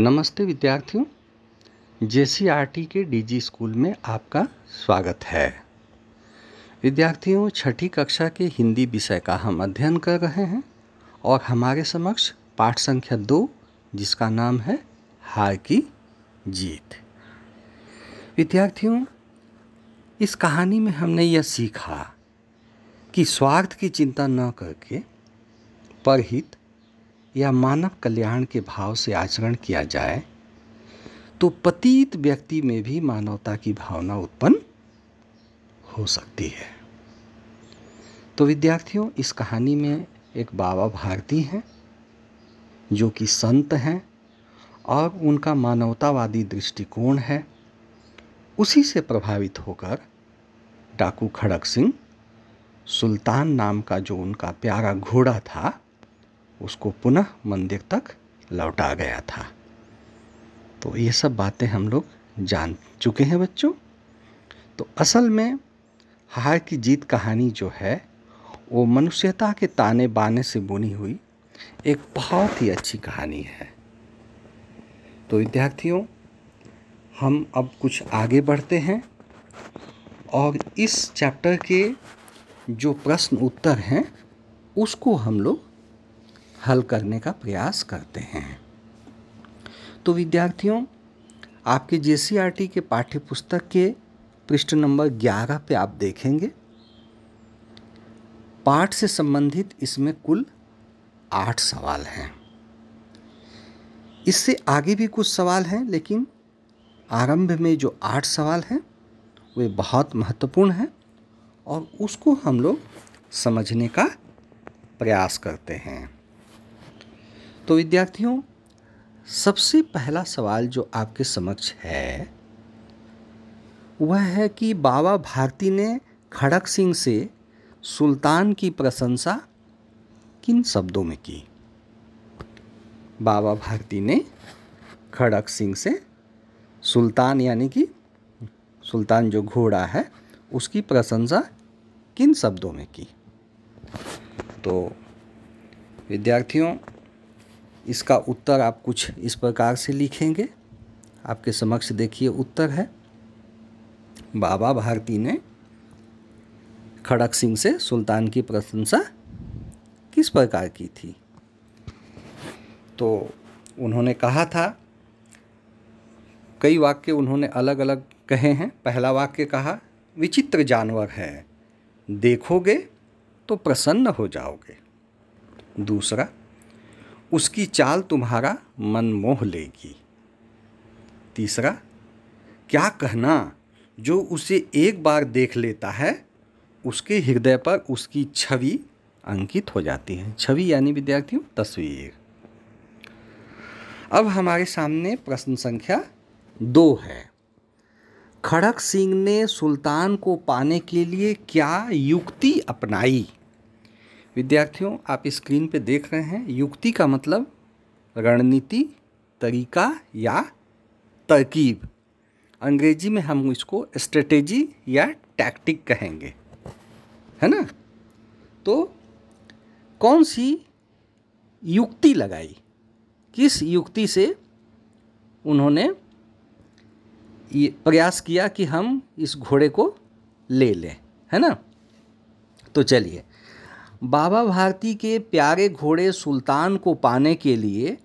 नमस्ते विद्यार्थियों जे के डीजी स्कूल में आपका स्वागत है विद्यार्थियों छठी कक्षा के हिंदी विषय का हम अध्ययन कर रहे हैं और हमारे समक्ष पाठ संख्या दो जिसका नाम है हार की जीत विद्यार्थियों इस कहानी में हमने यह सीखा कि स्वार्थ की चिंता न करके परहित या मानव कल्याण के भाव से आचरण किया जाए तो पतित व्यक्ति में भी मानवता की भावना उत्पन्न हो सकती है तो विद्यार्थियों इस कहानी में एक बाबा भारती हैं जो कि संत हैं और उनका मानवतावादी दृष्टिकोण है उसी से प्रभावित होकर डाकू खड़क सिंह सुल्तान नाम का जो उनका प्यारा घोड़ा था उसको पुनः मंदिर तक लौटा गया था तो ये सब बातें हम लोग जान चुके हैं बच्चों तो असल में हार की जीत कहानी जो है वो मनुष्यता के ताने बाने से बुनी हुई एक बहुत ही अच्छी कहानी है तो विद्यार्थियों हम अब कुछ आगे बढ़ते हैं और इस चैप्टर के जो प्रश्न उत्तर हैं उसको हम लोग हल करने का प्रयास करते हैं तो विद्यार्थियों आपके जे के पाठ्य पुस्तक के पृष्ठ नंबर 11 पे आप देखेंगे पाठ से संबंधित इसमें कुल आठ सवाल हैं इससे आगे भी कुछ सवाल हैं लेकिन आरंभ में जो आठ सवाल हैं वे बहुत महत्वपूर्ण हैं और उसको हम लोग समझने का प्रयास करते हैं तो विद्यार्थियों सबसे पहला सवाल जो आपके समक्ष है वह है कि बाबा भारती ने खड़क सिंह से सुल्तान की प्रशंसा किन शब्दों में की बाबा भारती ने खड़क सिंह से सुल्तान यानी कि सुल्तान जो घोड़ा है उसकी प्रशंसा किन शब्दों में की तो विद्यार्थियों इसका उत्तर आप कुछ इस प्रकार से लिखेंगे आपके समक्ष देखिए उत्तर है बाबा भारती ने खड़क सिंह से सुल्तान की प्रशंसा किस प्रकार की थी तो उन्होंने कहा था कई वाक्य उन्होंने अलग अलग कहे हैं पहला वाक्य कहा विचित्र जानवर है देखोगे तो प्रसन्न हो जाओगे दूसरा उसकी चाल तुम्हारा मन मोह लेगी तीसरा क्या कहना जो उसे एक बार देख लेता है उसके हृदय पर उसकी छवि अंकित हो जाती है छवि यानी विद्यार्थियों तस्वीर अब हमारे सामने प्रश्न संख्या दो है खड़क सिंह ने सुल्तान को पाने के लिए क्या युक्ति अपनाई विद्यार्थियों आप स्क्रीन पे देख रहे हैं युक्ति का मतलब रणनीति तरीका या तरकीब अंग्रेजी में हम इसको स्ट्रेटेजी या टैक्टिक कहेंगे है ना तो कौन सी युक्ति लगाई किस युक्ति से उन्होंने ये प्रयास किया कि हम इस घोड़े को ले लें है ना तो चलिए बाबा भारती के प्यारे घोड़े सुल्तान को पाने के लिए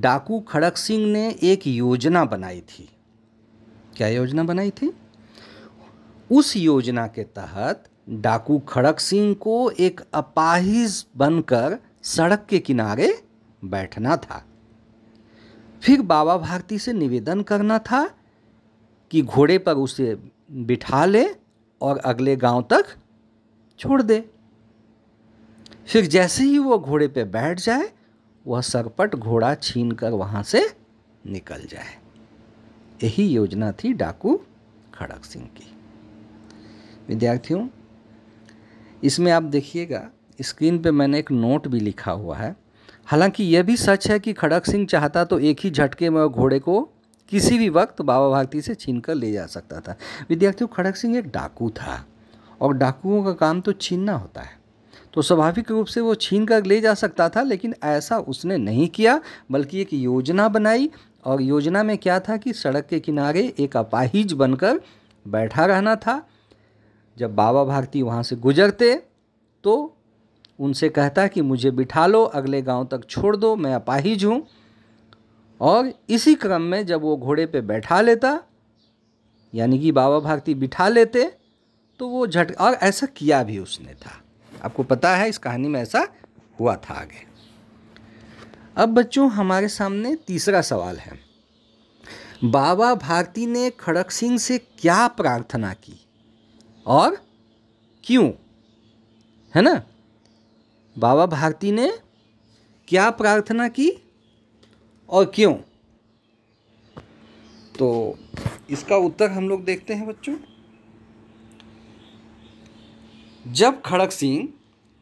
डाकू खड़क सिंह ने एक योजना बनाई थी क्या योजना बनाई थी उस योजना के तहत डाकू खड़क सिंह को एक अपाहिज बनकर सड़क के किनारे बैठना था फिर बाबा भारती से निवेदन करना था कि घोड़े पर उसे बिठा ले और अगले गांव तक छोड़ दे फिर जैसे ही वो घोड़े पे बैठ जाए वह सरपट घोड़ा छीन कर वहाँ से निकल जाए यही योजना थी डाकू खड़क सिंह की विद्यार्थियों इसमें आप देखिएगा स्क्रीन पे मैंने एक नोट भी लिखा हुआ है हालांकि यह भी सच है कि खड़क सिंह चाहता तो एक ही झटके में घोड़े को किसी भी वक्त बाबा भारती से छीन कर ले जा सकता था विद्यार्थियों खड़क सिंह एक डाकू था और डाकुओं का काम तो छीनना होता है तो स्वाभाविक रूप से वो छीन कर ले जा सकता था लेकिन ऐसा उसने नहीं किया बल्कि एक योजना बनाई और योजना में क्या था कि सड़क के किनारे एक अपाहिज बनकर बैठा रहना था जब बाबा भारती वहाँ से गुजरते तो उनसे कहता कि मुझे बिठा लो अगले गांव तक छोड़ दो मैं अपाहिज हूँ और इसी क्रम में जब वो घोड़े पे बैठा लेता यानी कि बाबा भारती बिठा लेते तो वो झट और ऐसा किया भी उसने था आपको पता है इस कहानी में ऐसा हुआ था आगे अब बच्चों हमारे सामने तीसरा सवाल है बाबा भारती ने खड़क सिंह से क्या प्रार्थना की और क्यों है ना बाबा भारती ने क्या प्रार्थना की और क्यों तो इसका उत्तर हम लोग देखते हैं बच्चों जब खड़क सिंह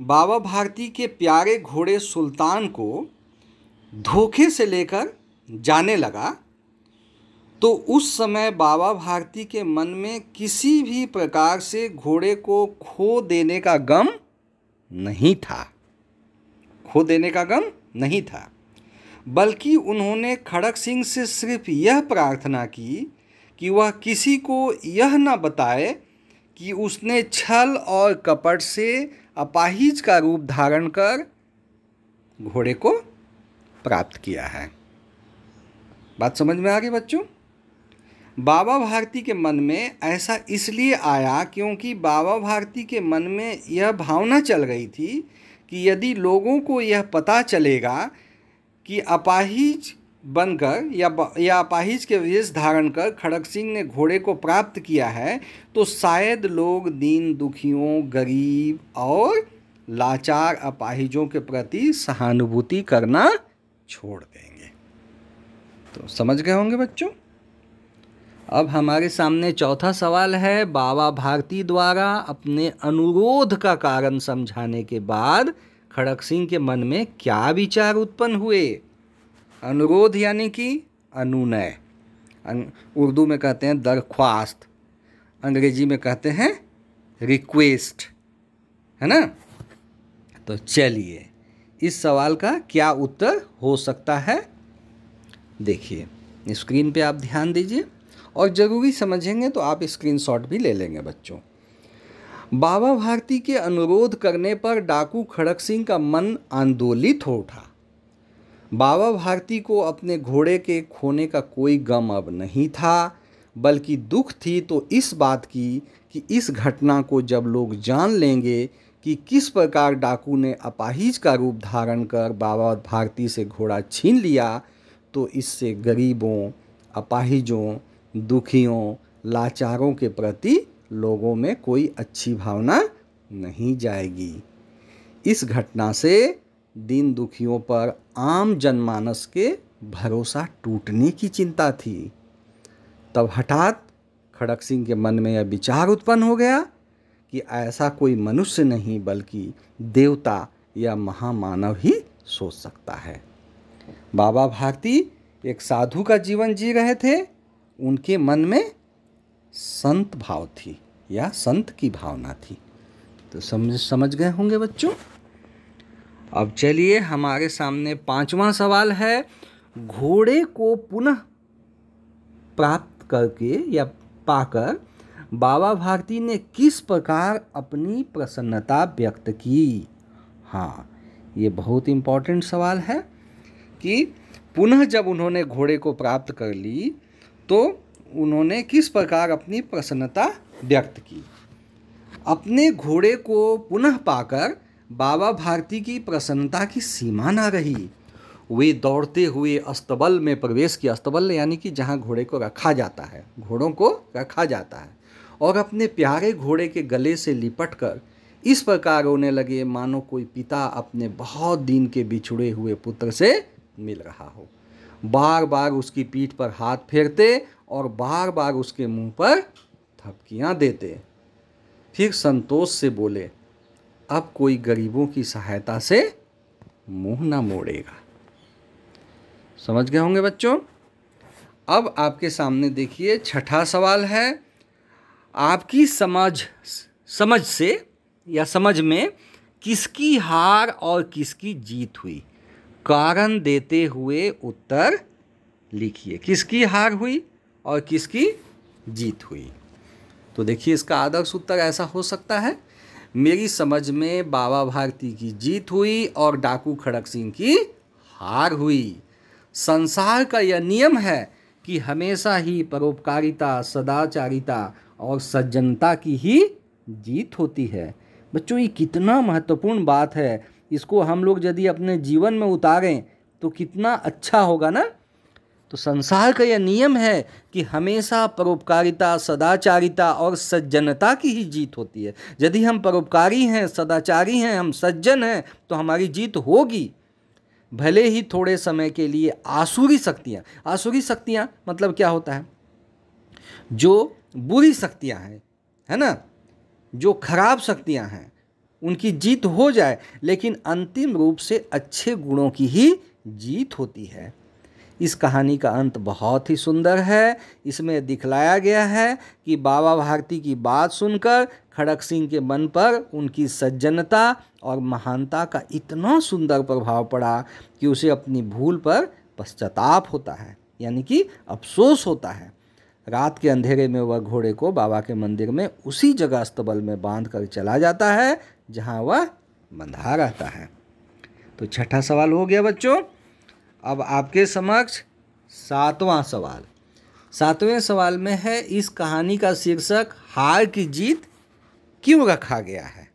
बाबा भारती के प्यारे घोड़े सुल्तान को धोखे से लेकर जाने लगा तो उस समय बाबा भारती के मन में किसी भी प्रकार से घोड़े को खो देने का गम नहीं था खो देने का गम नहीं था बल्कि उन्होंने खड़क सिंह से सिर्फ यह प्रार्थना की कि वह किसी को यह न बताए कि उसने छल और कपट से अपाहिज का रूप धारण कर घोड़े को प्राप्त किया है बात समझ में आ गई बच्चों बाबा भारती के मन में ऐसा इसलिए आया क्योंकि बाबा भारती के मन में यह भावना चल गई थी कि यदि लोगों को यह पता चलेगा कि अपाहिज बनकर या या अपाहिज के वेश धारण कर खड़ग सिंह ने घोड़े को प्राप्त किया है तो शायद लोग दीन दुखियों गरीब और लाचार अपाहिजों के प्रति सहानुभूति करना छोड़ देंगे तो समझ गए होंगे बच्चों अब हमारे सामने चौथा सवाल है बाबा भारती द्वारा अपने अनुरोध का कारण समझाने के बाद खड़ग सिंह के मन में क्या विचार उत्पन्न हुए अनुरोध यानी कि अनुनय उर्दू में कहते हैं दरख्वास्त अंग्रेजी में कहते हैं रिक्वेस्ट है ना तो चलिए इस सवाल का क्या उत्तर हो सकता है देखिए स्क्रीन पे आप ध्यान दीजिए और ज़रूरी समझेंगे तो आप स्क्रीनशॉट भी ले लेंगे बच्चों बाबा भारती के अनुरोध करने पर डाकू खड़क सिंह का मन आंदोलित हो उठा बाबा भारती को अपने घोड़े के खोने का कोई गम अब नहीं था बल्कि दुख थी तो इस बात की कि इस घटना को जब लोग जान लेंगे कि किस प्रकार डाकू ने अपाहिज का रूप धारण कर बाबा भारती से घोड़ा छीन लिया तो इससे गरीबों अपाहिजों दुखियों लाचारों के प्रति लोगों में कोई अच्छी भावना नहीं जाएगी इस घटना से दीन दुखियों पर आम जनमानस के भरोसा टूटने की चिंता थी तब हठात खड़क सिंह के मन में यह विचार उत्पन्न हो गया कि ऐसा कोई मनुष्य नहीं बल्कि देवता या महामानव ही सोच सकता है बाबा भारती एक साधु का जीवन जी रहे थे उनके मन में संत भाव थी या संत की भावना थी तो समझ समझ गए होंगे बच्चों अब चलिए हमारे सामने पांचवा सवाल है घोड़े को पुनः प्राप्त करके या पाकर बाबा भारती ने किस प्रकार अपनी प्रसन्नता व्यक्त की हाँ ये बहुत इम्पॉर्टेंट सवाल है कि पुनः जब उन्होंने घोड़े को प्राप्त कर ली तो उन्होंने किस प्रकार अपनी प्रसन्नता व्यक्त की अपने घोड़े को पुनः पाकर बाबा भारती की प्रसन्नता की सीमा ना रही वे दौड़ते हुए अस्तबल में प्रवेश किया अस्तबल यानी कि जहाँ घोड़े को रखा जाता है घोड़ों को रखा जाता है और अपने प्यारे घोड़े के गले से लिपट कर इस प्रकार रोने लगे मानो कोई पिता अपने बहुत दिन के बिछुड़े हुए पुत्र से मिल रहा हो बार बार उसकी पीठ पर हाथ फेरते और बार बार उसके मुंह पर थपकियां देते फिर संतोष से बोले अब कोई गरीबों की सहायता से मुंह ना मोड़ेगा समझ गए होंगे बच्चों अब आपके सामने देखिए छठा सवाल है आपकी समझ समझ से या समझ में किसकी हार और किसकी जीत हुई कारण देते हुए उत्तर लिखिए किसकी हार हुई और किसकी जीत हुई तो देखिए इसका आदर्श उत्तर ऐसा हो सकता है मेरी समझ में बाबा भारती की जीत हुई और डाकू खड़क सिंह की हार हुई संसार का यह नियम है कि हमेशा ही परोपकारिता सदाचारिता और सज्जनता की ही जीत होती है बच्चों ये कितना महत्वपूर्ण बात है इसको हम लोग यदि अपने जीवन में उतारें तो कितना अच्छा होगा ना तो संसार का यह नियम है कि हमेशा परोपकारिता सदाचारिता और सज्जनता की ही जीत होती है यदि हम परोपकारी हैं सदाचारी हैं हम सज्जन हैं तो हमारी जीत होगी भले ही थोड़े समय के लिए आसुरी शक्तियाँ आसुरी शक्तियाँ मतलब क्या होता है जो बुरी शक्तियाँ हैं है ना जो खराब शक्तियाँ हैं उनकी जीत हो जाए लेकिन अंतिम रूप से अच्छे गुणों की ही जीत होती है इस कहानी का अंत बहुत ही सुंदर है इसमें दिखलाया गया है कि बाबा भारती की बात सुनकर खड़क सिंह के मन पर उनकी सज्जनता और महानता का इतना सुंदर प्रभाव पड़ा कि उसे अपनी भूल पर पश्चाताप होता है यानी कि अफसोस होता है रात के अंधेरे में वह घोड़े को बाबा के मंदिर में उसी जगह अस्तबल में बांध कर चला जाता है जहाँ वह बंधा रहता है तो छठा सवाल हो गया बच्चों अब आपके समक्ष सातवां सवाल सातवें सवाल में है इस कहानी का शीर्षक हार की जीत क्यों रखा गया है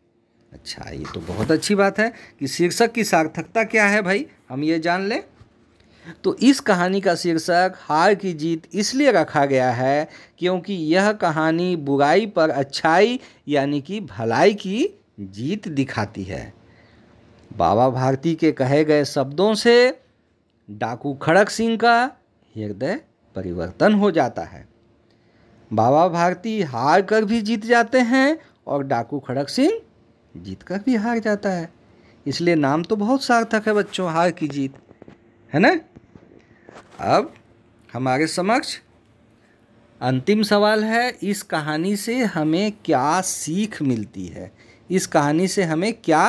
अच्छा ये तो बहुत अच्छी बात है कि शीर्षक की सार्थकता क्या है भाई हम ये जान लें तो इस कहानी का शीर्षक हार की जीत इसलिए रखा गया है क्योंकि यह कहानी बुराई पर अच्छाई यानी कि भलाई की जीत दिखाती है बाबा भारती के कहे गए शब्दों से डाकू खड़क सिंह का हृदय परिवर्तन हो जाता है बाबा भारती हार कर भी जीत जाते हैं और डाकू खड़क सिंह जीत कर भी हार जाता है इसलिए नाम तो बहुत सार्थक है बच्चों हार की जीत है ना अब हमारे समक्ष अंतिम सवाल है इस कहानी से हमें क्या सीख मिलती है इस कहानी से हमें क्या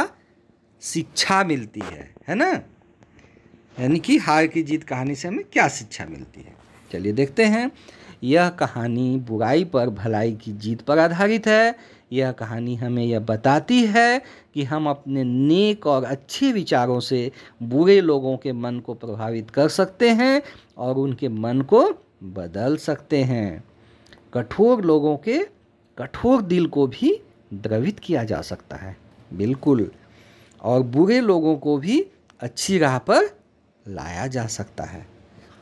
शिक्षा मिलती है है ना यानी कि हार की जीत कहानी से हमें क्या शिक्षा मिलती है चलिए देखते हैं यह कहानी बुराई पर भलाई की जीत पर आधारित है यह कहानी हमें यह बताती है कि हम अपने नेक और अच्छे विचारों से बुरे लोगों के मन को प्रभावित कर सकते हैं और उनके मन को बदल सकते हैं कठोर लोगों के कठोर दिल को भी द्रवित किया जा सकता है बिल्कुल और बुरे लोगों को भी अच्छी राह पर लाया जा सकता है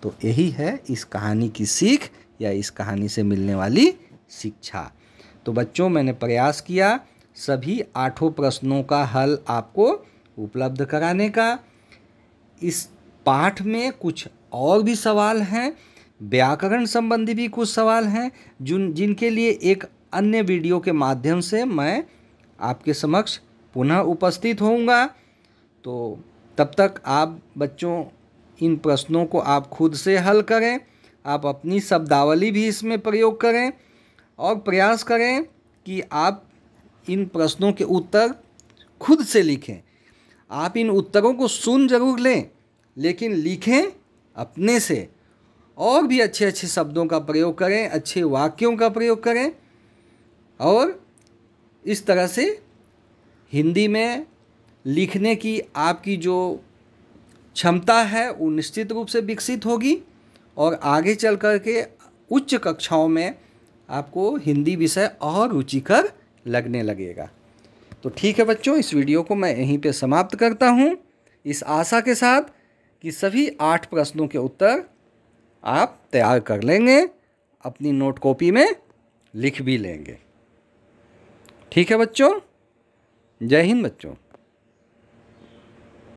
तो यही है इस कहानी की सीख या इस कहानी से मिलने वाली शिक्षा तो बच्चों मैंने प्रयास किया सभी आठों प्रश्नों का हल आपको उपलब्ध कराने का इस पाठ में कुछ और भी सवाल हैं व्याकरण संबंधी भी कुछ सवाल हैं जिन जिनके लिए एक अन्य वीडियो के माध्यम से मैं आपके समक्ष पुनः उपस्थित होऊंगा तो तब तक आप बच्चों इन प्रश्नों को आप खुद से हल करें आप अपनी शब्दावली भी इसमें प्रयोग करें और प्रयास करें कि आप इन प्रश्नों के उत्तर खुद से लिखें आप इन उत्तरों को सुन जरूर लें लेकिन लिखें अपने से और भी अच्छे अच्छे शब्दों का प्रयोग करें अच्छे वाक्यों का प्रयोग करें और इस तरह से हिंदी में लिखने की आपकी जो क्षमता है वो निश्चित रूप से विकसित होगी और आगे चल कर के उच्च कक्षाओं में आपको हिंदी विषय और रुचिकर लगने लगेगा तो ठीक है बच्चों इस वीडियो को मैं यहीं पे समाप्त करता हूँ इस आशा के साथ कि सभी आठ प्रश्नों के उत्तर आप तैयार कर लेंगे अपनी नोट कॉपी में लिख भी लेंगे ठीक है बच्चों जय हिंद बच्चों